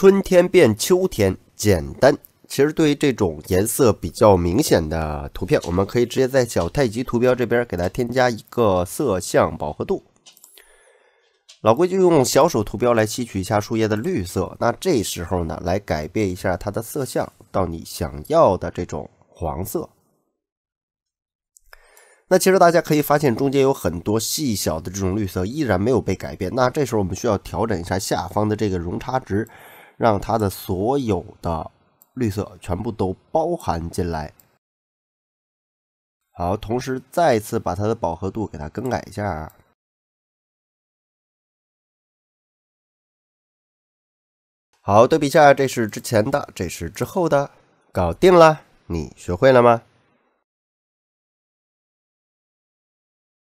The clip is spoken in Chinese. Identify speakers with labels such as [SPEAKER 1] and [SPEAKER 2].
[SPEAKER 1] 春天变秋天，简单。其实对于这种颜色比较明显的图片，我们可以直接在小太极图标这边给它添加一个色相饱和度。老规矩，用小手图标来吸取一下树叶的绿色。那这时候呢，来改变一下它的色相到你想要的这种黄色。那其实大家可以发现，中间有很多细小的这种绿色依然没有被改变。那这时候我们需要调整一下下方的这个容差值。让它的所有的绿色全部都包含进来。好，同时再次把它的饱和度给它更改一下。
[SPEAKER 2] 好，对比一下，这是之前的，这是之后的，搞定了。你学会了吗？